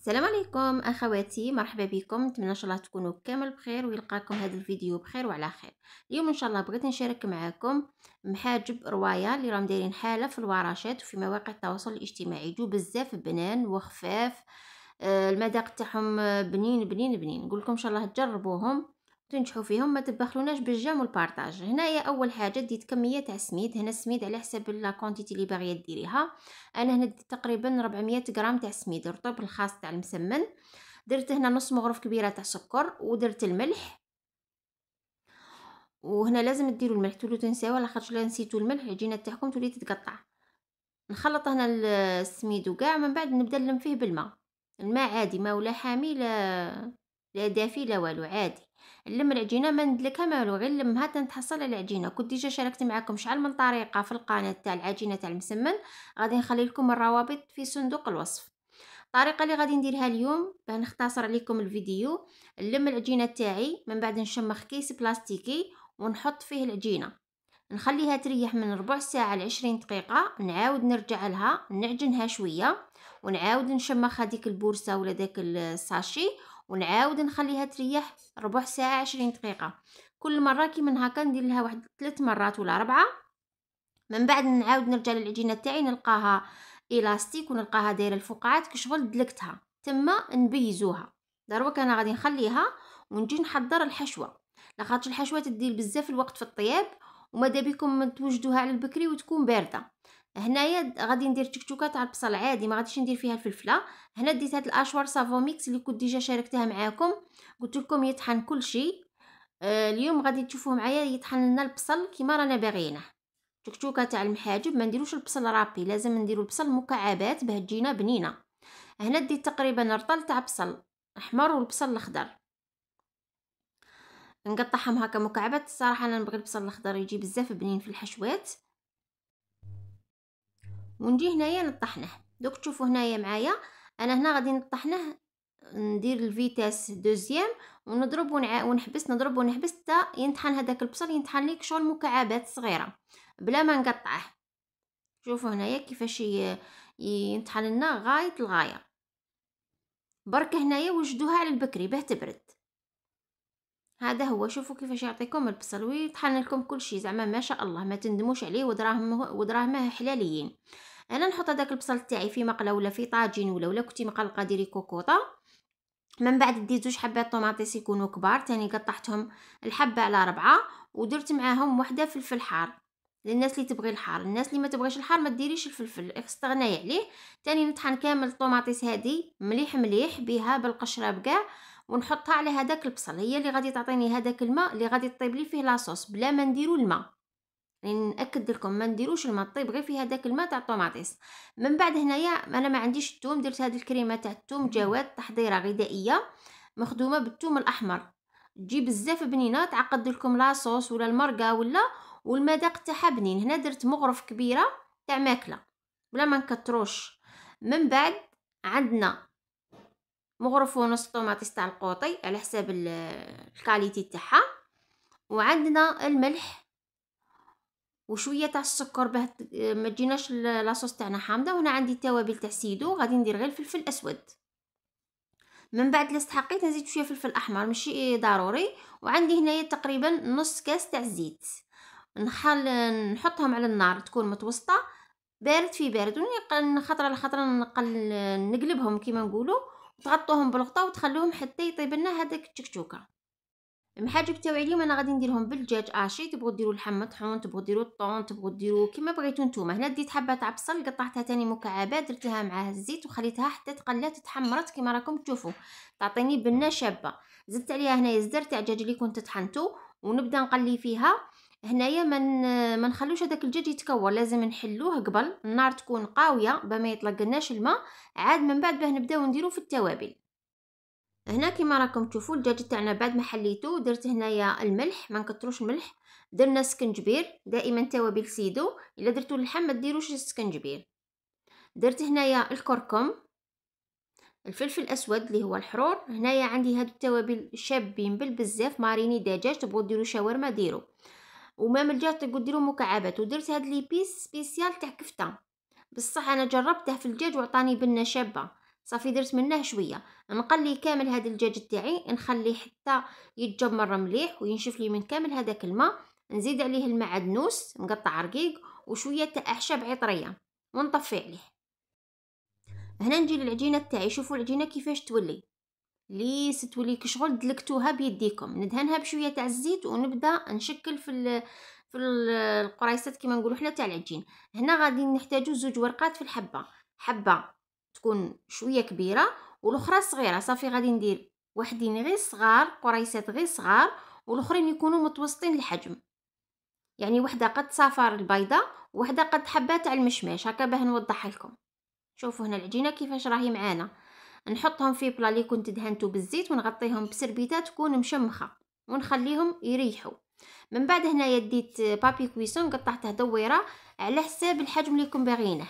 السلام عليكم اخواتي مرحبا بكم نتمنى ان شاء الله تكونوا كامل بخير ويلقاكم هذا الفيديو بخير وعلى خير اليوم ان شاء الله بغيت نشارك معكم محاجب روايه اللي راهم دايرين حاله في الورشات وفي مواقع التواصل الاجتماعي يجوا بزاف بنان وخفاف آه، المذاق تاعهم بنين بنين بنين نقول لكم ان شاء الله تجربوهم تنجحوا فيهم ما تبخلوناش بالجام والبارطاج هنايا اول حاجه ديت كميه تاع السميد هنا السميد على حسب لا كونتيتي اللي باغيه ديريها انا هنا ديت تقريبا 400 غرام تاع السميد الرطب الخاص تاع المسمن درت هنا نص مغرف كبيره تاع السكر ودرت الملح وهنا لازم ديروا الملح تولو تنساوه لاخاطش لا نسيتو الملح العجينه تاعكم تولي تتقطع نخلط هنا السميد وكاع من بعد نبدا نلم فيه بالماء الماء عادي ما ولا حامي لا لا دافي لا والو عادي نلم العجينه ما ندلكها ما غير نلمها تنتحصل على العجينه كنت ديجا شاركت معكم شحال من طريقه في القناه تاع العجينه تاع المسمن غادي نخلي لكم الروابط في صندوق الوصف الطريقه اللي غادي نديرها اليوم باه نختصر عليكم الفيديو نلم العجينه تاعي من بعد نشمخ كيس بلاستيكي ونحط فيه العجينه نخليها تريح من ربع ساعه ل 20 دقيقه نعاود نرجع لها نعجنها شويه ونعاود نشمخ هذيك البورصه ولا داك الساشي ونعاود نخليها تريح ربع ساعه عشرين دقيقه كل مره كيما هكا ندير لها واحد ثلاث مرات ولا اربعه من بعد نعاود نرجع للعجينه تاعي نلقاها الاستيك ونلقاها دايره الفقاعات كشغل دلكتها تما نبيزوها دروك كان غادي نخليها ونجي نحضر الحشوه لخاطش الحشوه تدير بزاف الوقت في الطياب وماذا بكم توجدوها على البكري وتكون بارده هنايا غادي ندير تكتوكه تاع البصل عادي ما غاديش ندير فيها الفلفله هنا ديت هاد الاشوار صافو ميكس اللي كنت ديجا شاركتها معاكم قلت لكم يطحن كلشي آه اليوم غادي تشوفوه معايا يطحن لنا البصل كيما رانا باغيينه تكتوكه تاع المحاجب ما نديروش البصل رابي لازم نديرو البصل مكعبات باه تجينا بنينه هنا ديت تقريبا رطل تاع بصل احمر والبصل الاخضر نقطعهم هكا مكعبات الصراحه انا نبغي البصل الاخضر يجي بزاف بنين في الحشوات ونجي هنايا نطحنه دوك تشوفوا هنايا معايا انا هنا غادي نطحنه ندير الفيتاس دوزيام ونضرب ونع... ونحبس نضرب ونحبس حتى ينطحن هذاك البصل ينطحن ليك شغل مكعبات صغيره بلا ما نقطعه شوفوا هنايا كيفاش ي... ينطحن لنا غايه الغايه برك هنايا وجدوها على البكري باه تبرد هذا هو شوفوا كيفاش يعطيكم البصل ويطحن لكم كل شيء زعما ما شاء الله ما تندموش عليه ودراهم ودراهم حلاليين انا نحط هذاك البصل تاعي في مقله ولا في طاجين ولا ولا كنتي مقلقه ديري كوكوطه من بعد ديت زوج حبات طوماطيس يكونوا كبار تاني قطعتهم الحبه على ربعه ودرت معاهم وحده فلفل حار للناس اللي تبغي الحار الناس اللي ما تبغيش الحار ما ديريش الفلفل استغناي عليه تاني نطحن كامل الطوماطيس هذه مليح مليح بها بالقشره بكاع ونحطها على هذاك البصل هي اللي غادي تعطيني هذاك الماء اللي غادي تطيب لي فيه لاصوص بلا ما نديرو الماء يعني ناكد لكم ما نديروش الماء طيب غير في هذاك الماء تاع الطوماطيس من بعد هنايا انا ما عنديش الثوم درت هذه الكريمه تاع الثوم جواد تحضيره غذائيه مخدومه بالثوم الاحمر تجي بزاف بنينه تعقد لكم لاصوص ولا المرقه ولا والمذاق تاعها بنين هنا درت مغرف كبيره تاع ماكله بلا ما نكتروش من بعد عندنا مغرف ونص طوماطيس تاع القوطي على حساب الكاليتي تاعها وعندنا الملح وشويه تاع السكر باه ما تجيناش لاصوص تاعنا حامضه وهنا عندي التوابل تاع سيدو غادي ندير غير الفلفل الاسود من بعد لست حقيت نزيد شويه فلفل احمر ماشي ضروري وعندي هنايا تقريبا نص كاس تاع الزيت نحل نحطهم على النار تكون متوسطه بارد في بارد ونقل خطره لخطره نقل نقلبهم كيما نقولوا تغطوهم بالغطاء وتخلوهم حتى يطيب لنا هذاك التكتوكه المحاجب تاعي اليوم انا غادي نديرهم بالدجاج اشي تبغوا ديروا اللحم مطحون تبغوا ديروا الطون تبغوا ديروا كيما بغيتو نتوما هنا ديت حبه تاع بصل قطعتها تاني مكعبات درتها معاه الزيت وخليتها حتى تقلات تحمرت كيما راكم تشوفوا تعطيني بنه شابه زدت عليها هنايا الزر تاع الدجاج اللي كنت طحنتو ونبدا نقلي فيها هنايا من ما نخلوش هذاك الدجاج يتكور لازم نحلوه قبل النار تكون قاويه باه ما يطلقلناش الماء عاد من بعد باه نبداو نديرو في التوابل هنا كما راكم تشوفوا الدجاج تاعنا بعد ما حليته درت هنايا الملح ما نكثروش الملح درنا سكنجبير دائما توابل سيدو الا درتو اللحم ما ديروش السكنجبير درت هنايا الكركم الفلفل الاسود اللي هو الحرور هنايا عندي هادو التوابل شابين بالبزاف ماريني دجاج تبغوا ديروا شاورما ديروا وما من الجات تقول ديروا مكعبات ودرت هاد لي بيس سبيسيال تاع كفته بصح انا جربته في الدجاج وعطاني بنه شابه صافي درت منه شويه نقلي كامل هاد الدجاج تاعي نخليه حتى يتجمر مليح وينشف لي من كامل هذاك الماء نزيد عليه المعدنوس مقطع رقيق وشويه تاع اعشاب عطريه ونطفي عليه هنا نجي للعجينه تاعي شوفوا العجينه كيفاش تولي ليس تولي كشغل دلكتوها بيديكم ندهنها بشويه تاع الزيت ونبدا نشكل في في القريصات كما نقولوا حنا تاع العجين هنا غادي نحتاجو زوج ورقات في الحبه حبه تكون شويه كبيره والاخرى صغيره صافي غادي ندير واحدين غير صغار قريصات غير صغار والاخرين يكونوا متوسطين الحجم يعني وحده قد صفار البيضه وحده قد حبه تاع المشماش هكا باه نوضح لكم شوفوا هنا العجينه كيفاش راهي معانا نحطهم في بلا لي كنت دهنتو بالزيت ونغطيهم بسربيتات تكون مشمخه ونخليهم يريحوا من بعد هنا يديت بابي كويسون قطعته دويره على حساب الحجم اللي كون باغينه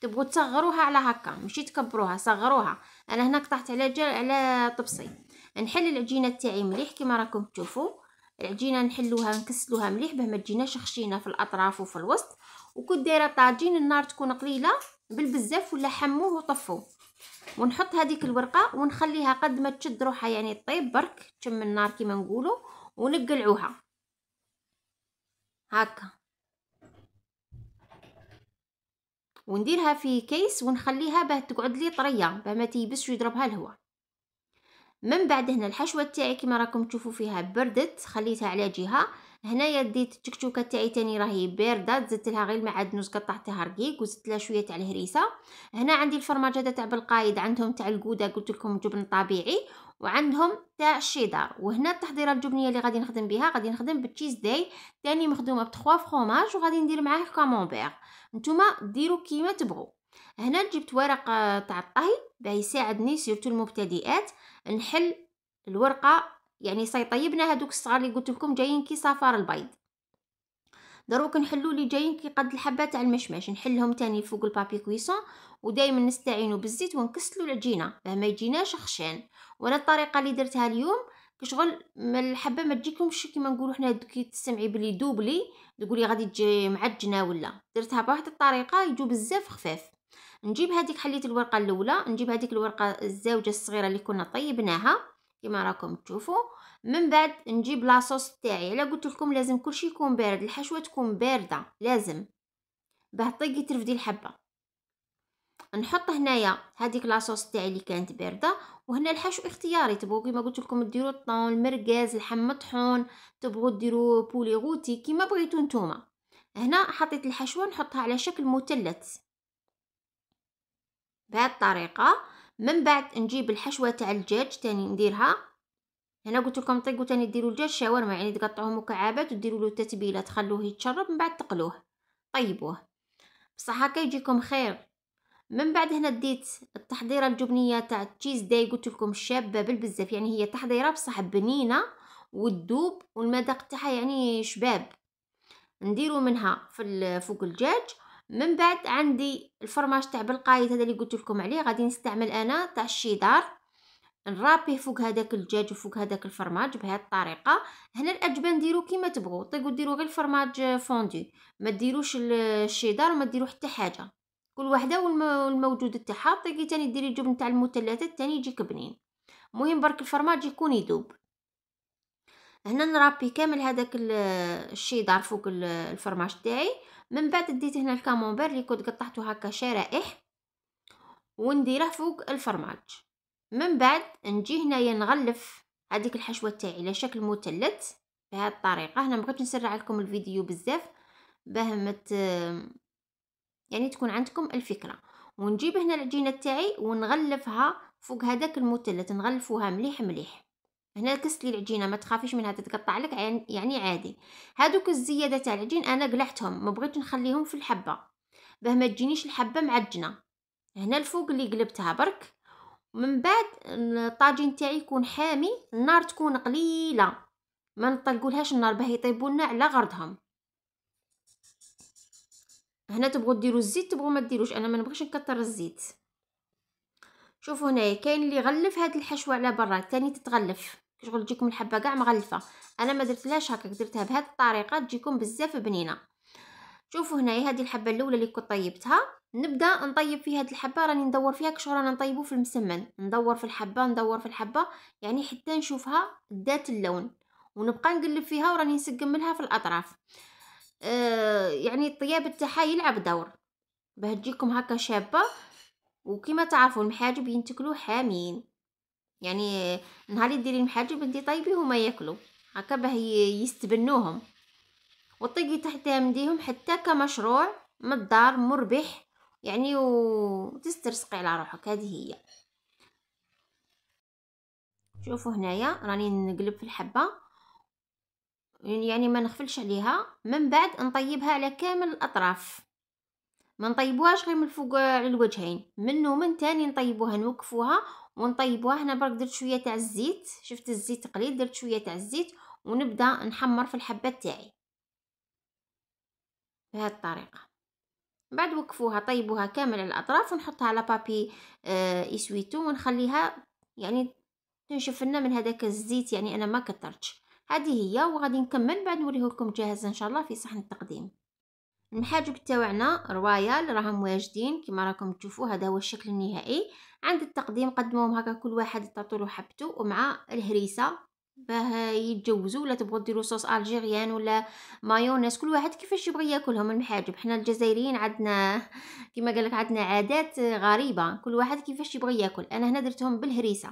تبغوا تصغروها على هكا ماشي تكبروها صغروها انا هنا قطعت على جل على طبسي نحل العجينه تاعي مليح كما راكم تشوفوا العجينه نحلوها نكسلوها مليح باه ما تجيناش خشينه في الاطراف وفي الوسط وكون دايره طاجين النار تكون قليله بالبزاف ولا حموه وطفوه ونحط هذيك الورقه ونخليها قد ما تشد روحها يعني طيب برك تشم النار كيما نقولوا ونقلعوها هكا ونديرها في كيس ونخليها باه تقعد لي طريه باه ما تيبسش ويضربها الهواء من بعد هنا الحشوه تاعي كيما راكم تشوفوا فيها بردت خليتها على جهه هنايا ديت التكتوكه تاعي تاني راهي بارده زدت لها غير المعدنوس قطعتها رقيق وزدت لها شويه تاع الهريسه هنا عندي الفرماج هذا تاع بالقايد عندهم تاع الكوده قلت لكم جبن طبيعي وعندهم تاع الشيدار وهنا التحضيره الجبنيه اللي غادي نخدم بها غادي نخدم بالتشيز داي تاني مخدومه ب فرماج وغادي ندير معاه كامونبير نتوما ديروا كيما تبغوا هنا جبت ورق آه، تاع الطهي باه يساعدني سيرتو المبتدئات نحل الورقه يعني سيطيبنا هادوك الصغار اللي قلت لكم جايين كي صفار البيض دروك نحلو اللي جايين كي قد الحبه تاع المشماش نحلهم تاني فوق البابي كويسون ودائما نستعينوا بالزيت ونكسلوا العجينه باه ما يجيناش خشين وانا الطريقه اللي درتها اليوم كشغل الحبه ما تجيكمش كيما نقولوا حنا كي تسمعي بلي دوبلي تقولي غادي تجي معجنه ولا درتها بواحد الطريقه يجو بزاف خفاف نجيب هذيك حليت الورقه الاولى نجيب هذيك الورقه الزاوجه الصغيره اللي كنا طيبناها كما راكم تشوفوا من بعد نجيب لاصوص تاعي لا قلت لكم لازم كلشي يكون بارد الحشوه تكون بارده لازم باه طيقي ترفدي الحبه نحط هنايا هذيك لاصوص تاعي اللي كانت بارده وهنا الحشو اختياري تبغوا كيما قلت لكم ديروا الطون المرقاز اللحم مطحون تبغوا ديروا بولي غوتي كيما بغيتو نتوما هنا حطيت الحشوه نحطها على شكل مثلث بهذه الطريقه من بعد نجيب الحشوه تاع الدجاج تاني نديرها هنا قلت لكم طيقوا تاني ديروا الدجاج شاورما يعني تقطعوه مكعبات وديروا له تتبيله تخلوه يتشرب من بعد تقلوه طيبوه بصح هكا يجيكم خير من بعد هنا ديت التحضيره الجبنيه تاع التشيز داي قلت لكم شابه بالبزاف يعني هي تحضيره بصح بنينه والدوب والمذاق تاعها يعني شباب نديرو منها في فوق الدجاج من بعد عندي الفرماج تاع بالقايد هذا اللي قلت لكم عليه غادي نستعمل انا تاع الشيدار نرابيه فوق هذاك الدجاج وفوق هذاك الفرماج بهذه الطريقه هنا الاجبان ديرو كيما تبغوا طيقوا ديروا غير الفرماج فوندي ما ديروش الشيدار وما ديروا حتى حاجه كل وحده والموجود تاعها طيقي تاني ديري الجبن تاع المثلثات تاني يجيك بنين مهم برك الفرماج يكون يذوب هنا نرابي كامل هذاك الشيدار فوق الفرماج تاعي من بعد ديت هنا الكامونبير اللي كنت قطعته هكا شرائح ونديره فوق الفرماج من بعد نجي هنايا نغلف هذيك الحشوه تاعي على شكل مثلث بهذه الطريقه هنا ما بغيتش نسرع لكم الفيديو بزاف باه مت يعني تكون عندكم الفكره ونجيب هنا العجينه تاعي ونغلفها فوق هذاك المثلث نغلفوها مليح مليح هنا كست لي العجينه ما تخافيش منها تتقطع لك يعني عادي هادوك الزياده تاع العجين انا قلعتهم ما بغيت نخليهم في الحبه باه ما تجينيش الحبه معجنه هنا الفوق اللي قلبتها برك من بعد الطاجين تاعي يكون حامي النار تكون قليله ما نطلقولهاش النار باه يطيبوا لنا على غرضهم هنا تبغوا ديروا الزيت تبغوا ما ديروش انا ما نبغيش نكثر الزيت شوفوا هنايا كاين اللي يغلف هاد الحشوه على برا تاني تتغلف شغل تجيكم الحبه كاع مغلفه انا ما درتلهاش هكاك درتها بهذه الطريقه تجيكم بزاف بنينه شوفوا هنايا هذه الحبه الاولى اللي كنت طيبتها نبدا نطيب في هذه الحبه راني ندور فيها كشغل رانا نطيبو في المسمن ندور في الحبه ندور في الحبه يعني حتى نشوفها ذات اللون ونبقى نقلب فيها وراني نسقملها في الاطراف أه يعني الطياب تاعها يلعب دور باه تجيكم هكا شابه وكما تعرفوا المحاجب ينتكلوا حامين يعني نهار يديري المحاجب انتي طيبي هما ياكلوا هكا باه يستبنوهم وطيقي تعتمديهم حتى كمشروع من الدار مربح يعني وتسترسقي على روحك هذه هي شوفوا هنايا راني نقلب في الحبه يعني ما نخفلش عليها من بعد نطيبها على كامل الاطراف ما نطيبوهاش غير من فوق على الوجهين من تاني نطيبوها نوقفوها ونطيبوها هنا برك درت شويه تاع الزيت شفت الزيت قليل درت شويه تاع الزيت ونبدا نحمر في الحبات تاعي بهذه الطريقه بعد وقفوها طيبوها كامل على الاطراف ونحطها على بابي آه اسويتو ونخليها يعني تنشف لنا من هذاك الزيت يعني انا ما كثرتش هذه هي وغادي نكمل بعد نوريه لكم جاهز ان شاء الله في صحن التقديم المحاجب تاوعنا رويال راهم واجدين كما راكم تشوفوا هذا هو الشكل النهائي عند التقديم قدموهم هكا كل واحد تعطولو حبته ومع الهريسه باه يتجوزوا ولا تبغوا ديروا صوص الجيريان ولا مايونيز كل واحد كيفاش يبغي ياكلهم المحاجب حنا الجزائريين عندنا كما قال لك عندنا عادات غريبه كل واحد كيفاش يبغي ياكل انا هنا درتهم بالهريسه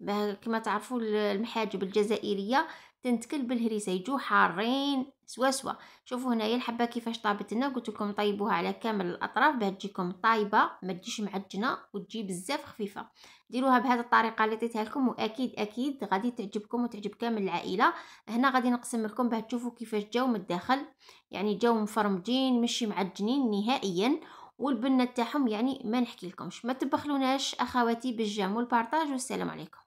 باه كما تعرفوا المحاجب الجزائريه تنتكل بالهريسه يجو حارين سوا سوا شوفوا هنايا الحبه كيفاش طابت لنا قلت لكم طيبوها على كامل الاطراف باه تجيكم طايبه ما تجيش معجنه وتجي بزاف خفيفه ديروها بهذه الطريقه اللي عطيتها لكم واكيد اكيد غادي تعجبكم وتعجب كامل العائله هنا غادي نقسم لكم باه تشوفوا كيفاش جاوا من الداخل يعني جاوا مفرمجين ماشي معجنين نهائيا والبنه تاعهم يعني ما نحكي لكمش ما تبخلوناش اخواتي بالجام والبارطاج والسلام عليكم